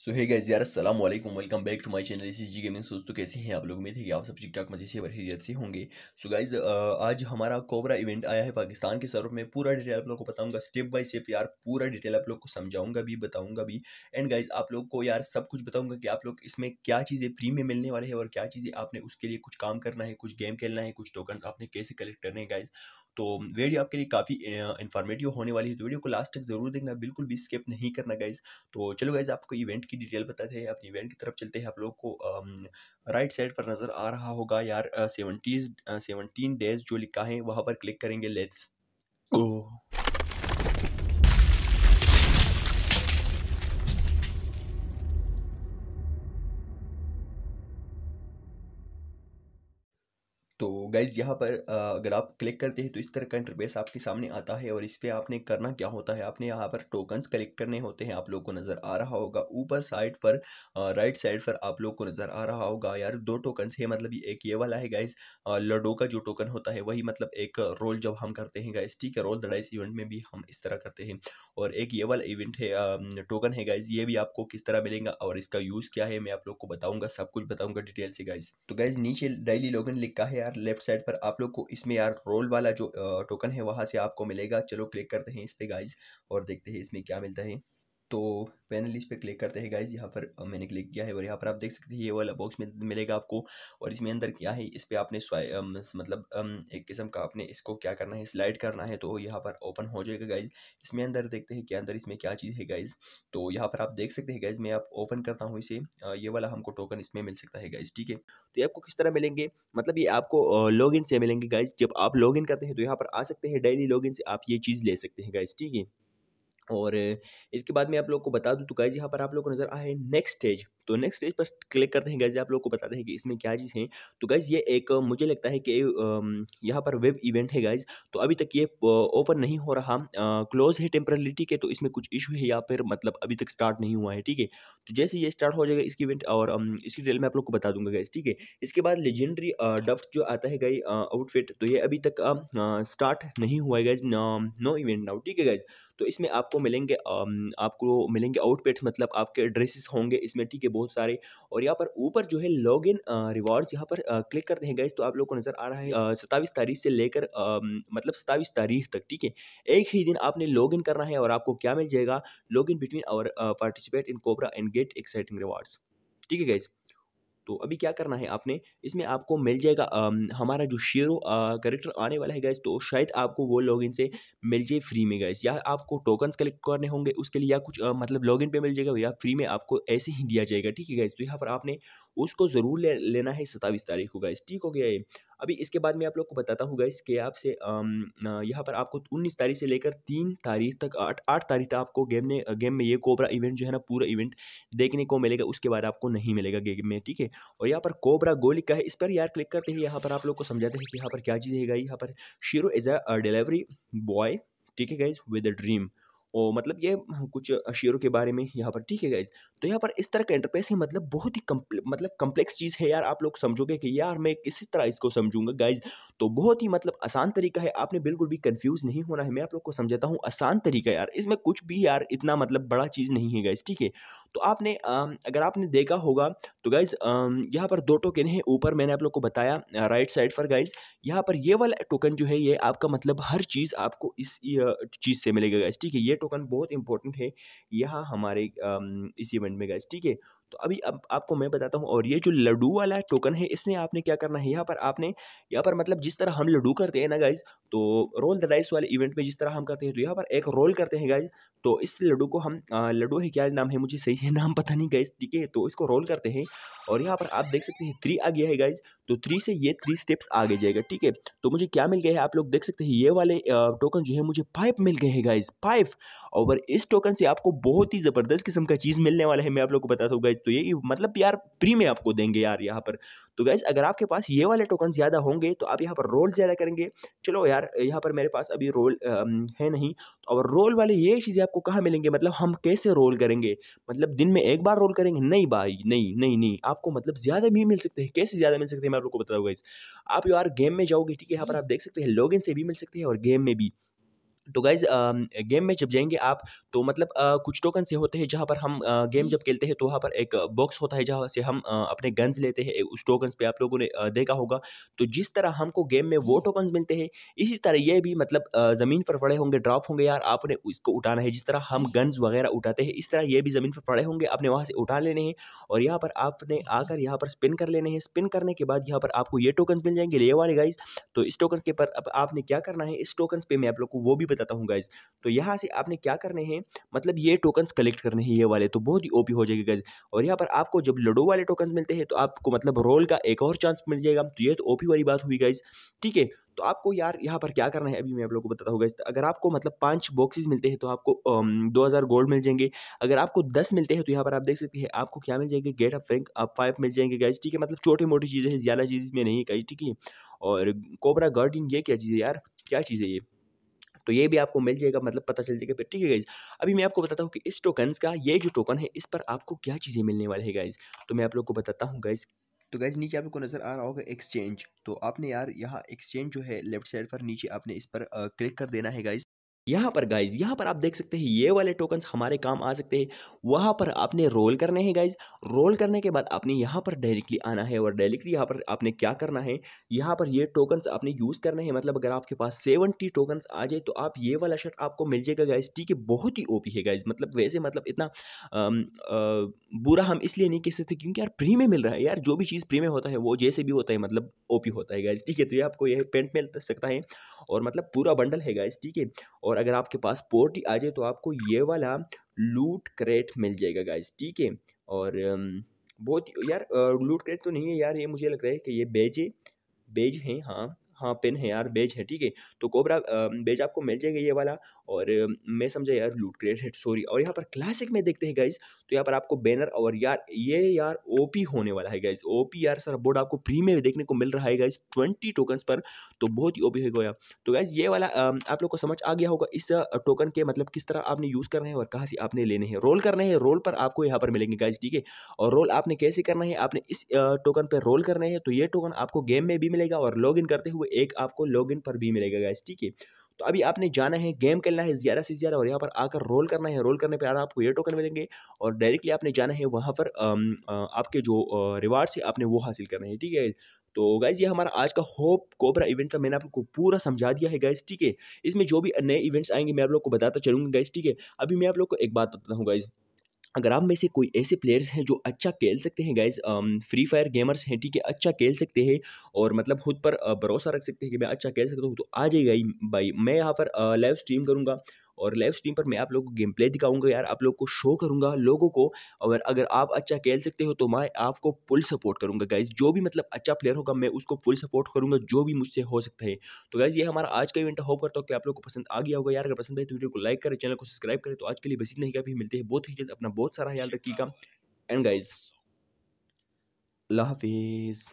सो hey guys यार Aslam welcome back to my channel इसी जी गेमिंग सोच तो कैसे हैं आप लोग में थे कि आप सब ठीक ठाक मजे से और हिरियत से होंगे सो so गाइज आज हमारा कोबरा इवेंट आया है पाकिस्तान के सर्वर में पूरा डिटेल आप लोग को बताऊंगा स्टेप बाय स्टेप यार पूरा डिटेल आप लोग को समझाऊंगा भी बताऊंगा भी एंड गाइज आप लोग को यार सब कुछ बताऊंगा कि आप लोग इसमें क्या चीज़ें फ्री में मिलने वाले हैं और क्या चीज़ें आपने उसके लिए कुछ काम करना है कुछ गेम खेलना है कुछ टोकन आपने कैसे कलेक्ट करने गाइज तो वीडियो आपके लिए काफ़ी इन्फॉर्मेटिव होने वाली है तो वीडियो को लास्ट तक जरूर देखना बिल्कुल भी स्किप नहीं करना गाइज तो चलो गाइज आपको इवेंट की डिटेल बताते हैं अपने इवेंट की तरफ चलते हैं आप लोग को राइट साइड पर नज़र आ रहा होगा यार सेवनटीज सेवनटीन डेज जो लिखा है वहाँ पर क्लिक करेंगे लेट्स ओ तो गाइज़ यहाँ पर अगर आप क्लिक करते हैं तो इस तरह का इंटरफेस आपके सामने आता है और इस पर आपने करना क्या होता है आपने यहाँ पर टोकन्स कलेक्ट करने होते हैं आप लोग को नज़र आ रहा होगा ऊपर साइड पर राइट साइड पर आप लोग को नज़र आ रहा होगा यार दो टोकन्स है मतलब एक ये वाला है गाइज़ लडो का जो टोकन होता है वही मतलब एक रोल जब हम करते हैं गाइज ठीक है रोल दड़ाइस इवेंट में भी हम इस तरह करते हैं और एक ये वाला इवेंट है टोकन है गाइज़ ये भी आपको किस तरह मिलेगा और इसका यूज़ क्या है मैं आप लोग को बताऊँगा सब कुछ बताऊँगा डिटेल से गाइज़ तो गाइज़ नीचे डेली लोगन लिखा है यार लेफ्ट साइड पर आप लोग को इसमें यार रोल वाला जो टोकन है वहां से आपको मिलेगा चलो क्लिक करते हैं इस पे गाइज और देखते हैं इसमें क्या मिलता है तो पैनल इस पर क्लिक करते हैं गाइज यहाँ पर मैंने क्लिक किया है और यहाँ पर आप देख सकते हैं ये वाला बॉक्स मिल, मिलेगा आपको और इसमें अंदर क्या है इस पर आपने मतलब एक किस्म का आपने इसको क्या करना है स्लाइड करना है तो यहाँ पर ओपन हो जाएगा गाइज इसमें अंदर देखते हैं कि अंदर इसमें क्या चीज़ है गाइज तो यहाँ पर आप देख सकते हैं गाइज मैं आप ओपन करता हूँ इसे ये वाला हमको टोकन इसमें मिल सकता है गाइज ठीक है तो ये आपको किस तरह मिलेंगे मतलब ये आपको लॉग से मिलेंगे गाइज जब आप लॉग करते हैं तो यहाँ पर आ सकते हैं डेली लॉग से आप ये चीज़ ले सकते हैं गाइज ठीक है और इसके बाद मैं आप लोग को बता दूँ तो गाइज़ यहाँ पर आप लोग को नज़र आए नेक्स्ट स्टेज तो नेक्स्ट पेज पर क्लिक करते हैं गैज आप लोग को बताते हैं कि इसमें क्या चीज़ है तो गैज ये एक मुझे लगता है कि यहाँ पर वेब इवेंट है गाइज तो अभी तक ये ओपन नहीं हो रहा क्लोज है टेम्परलिटी के तो इसमें कुछ इशू है या फिर मतलब अभी तक स्टार्ट नहीं हुआ है ठीक है तो जैसे ये स्टार्ट हो जाएगा इसकी इवेंट और इसकी डिटेल में आप लोग को बता दूंगा गैज ठीक है इसके बाद लेजेंडरी डफ्ट जो आता है गई आउटफिट तो ये अभी तक स्टार्ट नहीं हुआ है गाइज नो इवेंट नाउ ठीक है गाइज तो इसमें आपको मिलेंगे आपको मिलेंगे आउटफिट मतलब आपके ड्रेसेस होंगे इसमें ठीक है बहुत सारे और यहाँ पर ऊपर जो है लॉग इन रिवॉर्ड यहाँ पर क्लिक करते हैं गैस तो आप लोग को नज़र आ रहा है सत्ताईस तारीख से लेकर मतलब सत्ताईस तारीख तक ठीक है एक ही दिन आपने लॉग इन करना है और आपको क्या मिल जाएगा log in between hour participate in Cobra and get exciting rewards ठीक है गैस तो अभी क्या करना है आपने इसमें आपको मिल जाएगा आ, हमारा जो शेयर करेक्टर आने वाला है गैस तो शायद आपको वो लॉगिन से मिल जाए फ्री में गैस या आपको टोकन्स कलेक्ट करने होंगे उसके लिए या कुछ आ, मतलब लॉगिन पे मिल जाएगा या फ्री में आपको ऐसे ही दिया जाएगा ठीक है गैस तो यहाँ पर आपने उसको ज़रूर ले, लेना है सताईस तारीख को गैस ठीक हो गया है अभी इसके बाद मैं आप लोग को बताता हूँ गाइस कि आपसे यहाँ पर आपको उन्नीस तारीख से लेकर तीन तारीख तक आठ आठ तारीख तक आपको गेम ने गेम में ये कोबरा इवेंट जो है ना पूरा इवेंट देखने को मिलेगा उसके बाद आपको नहीं मिलेगा गेम में ठीक है और यहाँ पर कोबरा गोली का है इस पर यार क्लिक करते ही यहाँ पर आप लोग को समझाते हैं कि यहाँ पर क्या चीज़ है यहाँ पर Shirou is a delivery boy ठीक है गाइज विद अ ड्रीम और मतलब ये हाँ, कुछ शेयरों के बारे में यहाँ पर ठीक है गाइज तो यहाँ पर इस तरह का इंटरफेस है मतलब बहुत ही कम्प्ले मतलब कम्प्लेक्स चीज़ है यार आप लोग समझोगे कि यार मैं किसी तरह इसको समझूंगा गाइज तो बहुत ही मतलब आसान तरीका है आपने बिल्कुल भी कन्फ्यूज़ नहीं होना है मैं आप लोग को समझाता हूँ आसान तरीका यार इसमें कुछ भी यार इतना मतलब बड़ा चीज़ नहीं है गाइज ठीक है तो आपने अगर आपने देखा होगा तो गाइज यहाँ पर दो टोकन है ऊपर मैंने आप लोग को बताया राइट साइड पर गाइज यहाँ पर ये वाला टोकन जो है ये आपका मतलब हर चीज़ आपको इस चीज़ से मिलेगा गाइज ठीक है ये टोकन बहुत इंपॉर्टेंट है यहाँ हमारे इस इवेंट में गए ठीक है तो अभी अब आपको मैं बताता हूँ और ये जो लड्डू वाला टोकन है इसने आपने क्या करना है यहाँ पर आपने यहाँ पर मतलब जिस तरह हम लड्डू करते हैं ना गाइज तो रोल द डाइस वाले इवेंट में जिस तरह हम करते हैं तो यहाँ पर एक रोल करते हैं गाइज तो इस लड्डू को हम लड्डू है क्या नाम है मुझे सही है नाम पता नहीं गाइज ठीक है तो इसको रोल करते हैं और यहाँ पर आप देख सकते हैं थ्री आ गया है गाइज तो थ्री से ये थ्री स्टेप्स आगे जाएगा ठीक है तो मुझे क्या मिल गया है आप लोग देख सकते हैं ये वाले टोकन जो है मुझे फाइव मिल गए हैं गाइज फाइव और इस टोकन से आपको बहुत ही ज़बरदस्त किस्म का चीज़ मिलने वाला है मैं आप लोग को बताता हूँ गाइज तो ये मतलब यार फ्री में आपको देंगे यार यहाँ पर तो गैस अगर आपके पास ये वाले टोकन ज़्यादा होंगे तो आप यहाँ पर रोल ज़्यादा करेंगे चलो यार यहाँ पर मेरे पास अभी रोल आ, है नहीं तो और रोल वाले ये चीज़ें आपको कहाँ मिलेंगे मतलब हम कैसे रोल करेंगे मतलब दिन में एक बार रोल करेंगे नहीं भाई नहीं नहीं नहीं आपको मतलब ज़्यादा भी मिल सकते हैं कैसे ज़्यादा मिल सकते हैं मैं आप लोग को बताऊँ गैस आप यार गेम में जाओगे ठीक है यहाँ पर आप देख सकते हैं लॉग से भी मिल सकते हैं और गेम में भी तो गाइज गेम में जब जाएंगे आप तो मतलब आ, कुछ टोकन से होते हैं जहाँ पर हम आ, गेम जब खेलते हैं तो वहाँ पर एक बॉक्स होता है जहाँ से हम आ, अपने गन्स लेते हैं उस टोकन्स पे आप लोगों ने देखा होगा तो जिस तरह हमको गेम में वो टोकन्स मिलते हैं इसी तरह ये भी मतलब ज़मीन पर पड़े होंगे ड्रॉप होंगे यार आपने इसको उठाना है जिस तरह हम गन्स वगैरह उठाते हैं इस तरह ये भी ज़मीन पर पड़े होंगे आपने वहाँ से उठा लेने हैं और यहाँ पर आपने आकर यहाँ पर स्पिन कर लेने हैं स्पिन करने के बाद यहाँ पर आपको ये टोकन्स मिल जाएंगे ले वाले गाइज तो इस टोकन के पर अब आपने क्या करना है इस टोकन्स पर मैं आप लोग को वो भी बताता हूँ गाइज तो यहाँ से आपने क्या करने हैं मतलब ये टोकन्स कलेक्ट करने हैं ये वाले तो बहुत ही ओपी हो जाएगी गाइज और यहाँ पर आपको जब लडो वाले टोकन मिलते हैं तो आपको मतलब रोल का एक और चांस मिल जाएगा तो ये तो ओपी वाली बात हुई गाइज ठीक है तो आपको यार यहाँ पर क्या करना है अभी मैं आप लोगों को बताता हूँ तो अगर आपको मतलब पाँच बॉक्सेस मिलते हैं तो आपको दो हज़ार गोल्ड मिल जाएंगे अगर आपको दस मिलते हैं तो यहाँ पर आप देख सकते हैं आपको क्या मिल जाएंगे गेट ऑफ रैंक आप फाइव मिल जाएंगे गाइज ठीक है मतलब छोटी मोटी चीज़ें हैं ज़्यादा चीज़ में नहीं गाइज ठीक है और कोबरा गार्डन ये क्या चीज़ है यार क्या चीज़ है ये तो ये भी आपको मिल जाएगा मतलब पता चल जाएगा फिर ठीक है गाइज अभी मैं आपको बताता हूँ कि इस टोकन का ये जो टोकन है इस पर आपको क्या चीज़ें मिलने वाली है गाइज तो मैं आप लोग को बताता हूँ गाइज तो गैस नीचे आपको नज़र आ रहा होगा एक्सचेंज तो आपने यार यहाँ एक्सचेंज जो है लेफ्ट साइड पर नीचे आपने इस पर क्लिक कर देना है गाइज यहाँ पर गाइज यहाँ पर आप देख सकते हैं ये वाले टोकन्स हमारे काम आ सकते हैं वहाँ पर आपने रोल करने हैं गाइज रोल करने के बाद आपने यहाँ पर डायरेक्टली आना है और डायरेक्टली यहाँ पर आपने क्या करना है यहाँ पर ये टोकन्स आपने यूज़ करने हैं मतलब अगर आपके पास सेवनटी टोकन्स आ जाए तो आप ये वाला शर्ट आपको मिल जाएगा गाइज ठीक है बहुत ही ओ है गाइज मतलब वैसे मतलब इतना बुरा हम इसलिए नहीं कह सकते क्योंकि यार फ्री में मिल रहा है यार जो भी चीज़ फ्री में होता है वो जैसे भी होता है मतलब ओपी होता है गाइज ठीक है तो ये आपको यह पेंट मिल सकता है और मतलब पूरा बंडल है गाइज ठीक है और अगर आपके पास पोर्ट आ जाए तो आपको ये वाला लूट क्रेट मिल जाएगा गाइज ठीक है और बहुत यार लूट क्रेट तो नहीं है यार ये मुझे लग रहा है कि ये बेजे बेज हैं हाँ हाँ पेन है यार बेज है ठीक है तो कोबरा बेज आपको मिल जाएगा ये वाला और मैं समझा यार लूट क्रेट है सॉरी और यहाँ पर क्लासिक में देखते हैं गाइज तो यहाँ पर आपको बैनर और यार ये यार ओपी होने वाला है गाइज ओपी यार सर बोर्ड आपको फ्री में देखने को मिल रहा है गाइज ट्वेंटी टोकन पर तो बहुत ही ओपी होगा तो गाइज ये वाला आप लोग को समझ आ गया होगा इस टोकन के मतलब किस तरह आपने यूज़ करना है और कहाँ से आपने लेने हैं रोल करना है रोल पर आपको यहाँ पर मिलेंगे गाइज ठीक है और रोल आपने कैसे करना है आपने इस टोकन पर रोल करना है तो ये टोकन आपको गेम में भी मिलेगा और लॉग करते हुए एक आपको लॉगिन पर भी मिलेगा गैस ठीक है तो अभी आपने जाना है गेम खेलना है ज़्यादा से ज़्यादा और यहाँ पर आकर रोल करना है रोल करने पर आपको ये टोकन मिलेंगे और डायरेक्टली आपने जाना है वहाँ पर आपके जो रिवार्ड्स है आपने वो हासिल करना है ठीक है तो गाइज़ ये हमारा आज का होप कोबरा इवेंट का मैंने आपको पूरा समझा दिया है गाइज़ ठीक है इसमें जो भी नए इवेंट्स आएंगे मैं आप लोग को बताता चलूँगा गाइज़ ठीक है अभी मैं आप लोग को एक बात बताता हूँ गाइज़ अगर आप में से कोई ऐसे प्लेयर्स हैं जो अच्छा खेल सकते हैं गाइज फ्री फायर गेमर्स हैं ठीक है अच्छा खेल सकते हैं और मतलब खुद पर भरोसा रख सकते हैं कि मैं अच्छा खेल सकता हूँ तो आ जाइए भाई मैं यहाँ पर लाइव स्ट्रीम करूँगा और लाइव स्ट्रीम पर मैं आप लोग को गेम प्ले दिखाऊंगा यार आप लोग को शो करूंगा लोगों को और अगर आप अच्छा खेल सकते हो तो मैं आपको फुल सपोर्ट करूंगा गाइज जो भी मतलब अच्छा प्लेयर होगा मैं उसको फुल सपोर्ट करूंगा जो भी मुझसे हो सकता है तो गाइज ये हमारा आज का इवेंट होप करता हूँ कि आप लोग को पसंद आ गया होगा यार अगर पसंद आए तो वीडियो को लाइक करें चैनल को सब्सक्राइब करें तो आज के लिए बस इतना ही मिलते हैं बहुत ही जल्द अपना बहुत सारा ख्याल रखिएगा एंड गाइज अल्लाह हाफिज़